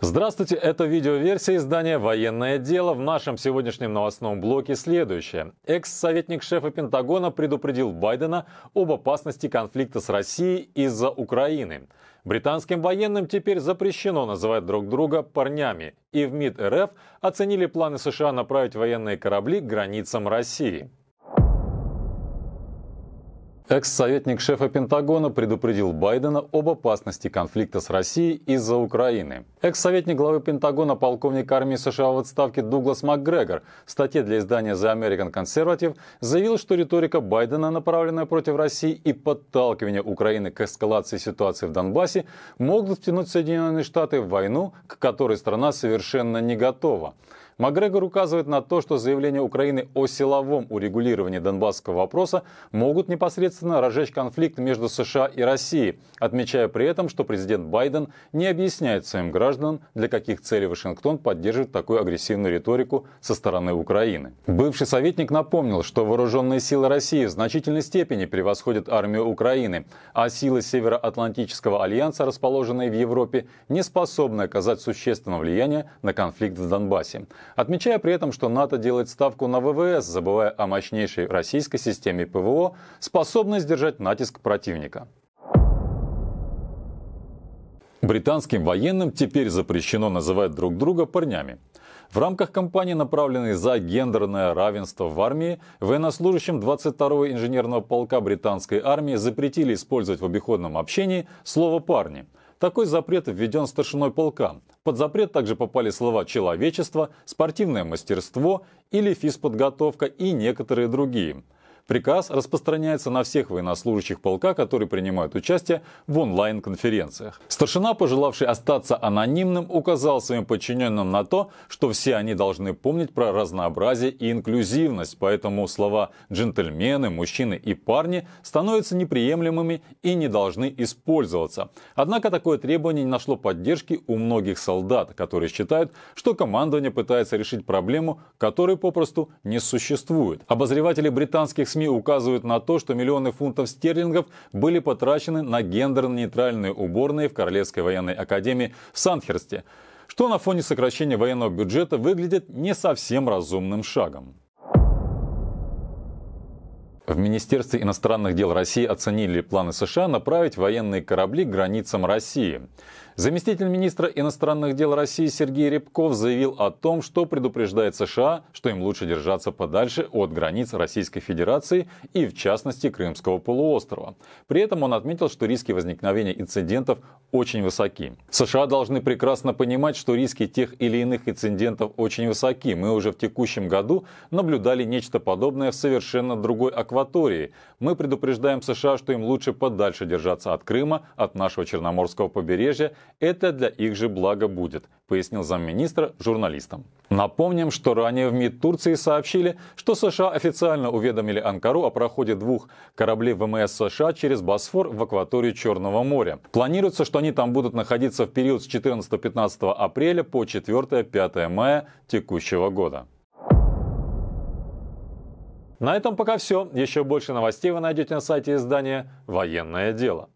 Здравствуйте, это видеоверсия издания «Военное дело». В нашем сегодняшнем новостном блоке следующее. Экс-советник шефа Пентагона предупредил Байдена об опасности конфликта с Россией из-за Украины. Британским военным теперь запрещено называть друг друга парнями. И в МИД РФ оценили планы США направить военные корабли к границам России. Экс-советник шефа Пентагона предупредил Байдена об опасности конфликта с Россией из-за Украины. Экс-советник главы Пентагона полковник армии США в отставке Дуглас МакГрегор в статье для издания The American Conservative заявил, что риторика Байдена, направленная против России и подталкивание Украины к эскалации ситуации в Донбассе, могут втянуть Соединенные Штаты в войну, к которой страна совершенно не готова. Макгрегор указывает на то, что заявления Украины о силовом урегулировании донбасского вопроса могут непосредственно разжечь конфликт между США и Россией, отмечая при этом, что президент Байден не объясняет своим гражданам, для каких целей Вашингтон поддерживает такую агрессивную риторику со стороны Украины. Бывший советник напомнил, что вооруженные силы России в значительной степени превосходят армию Украины, а силы Североатлантического альянса, расположенные в Европе, не способны оказать существенного влияния на конфликт в Донбассе. Отмечая при этом, что НАТО делает ставку на ВВС, забывая о мощнейшей российской системе ПВО, способной сдержать натиск противника. Британским военным теперь запрещено называть друг друга парнями. В рамках кампании, направленной за гендерное равенство в армии, военнослужащим 22-го инженерного полка британской армии запретили использовать в обиходном общении слово «парни». Такой запрет введен старшиной полка. Под запрет также попали слова «человечество», «спортивное мастерство» или «физподготовка» и некоторые другие – Приказ распространяется на всех военнослужащих полка, которые принимают участие в онлайн-конференциях. Старшина, пожелавший остаться анонимным, указал своим подчиненным на то, что все они должны помнить про разнообразие и инклюзивность, поэтому слова «джентльмены», «мужчины» и «парни» становятся неприемлемыми и не должны использоваться. Однако такое требование не нашло поддержки у многих солдат, которые считают, что командование пытается решить проблему, которой попросту не существует. Обозреватели британских СМИ СМИ указывают на то, что миллионы фунтов стерлингов были потрачены на гендерно-нейтральные уборные в Королевской военной академии в Санхерсте, что на фоне сокращения военного бюджета выглядит не совсем разумным шагом. В Министерстве иностранных дел России оценили планы США направить военные корабли к границам России. Заместитель министра иностранных дел России Сергей Рябков заявил о том, что предупреждает США, что им лучше держаться подальше от границ Российской Федерации и, в частности, Крымского полуострова. При этом он отметил, что риски возникновения инцидентов очень высоки. США должны прекрасно понимать, что риски тех или иных инцидентов очень высоки. Мы уже в текущем году наблюдали нечто подобное в совершенно другой акватории акватории. Мы предупреждаем США, что им лучше подальше держаться от Крыма, от нашего Черноморского побережья. Это для их же блага будет, пояснил замминистра журналистам. Напомним, что ранее в МИД Турции сообщили, что США официально уведомили Анкару о проходе двух кораблей ВМС США через Босфор в акваторию Черного моря. Планируется, что они там будут находиться в период с 14-15 апреля по 4-5 мая текущего года. На этом пока все. Еще больше новостей вы найдете на сайте издания «Военное дело».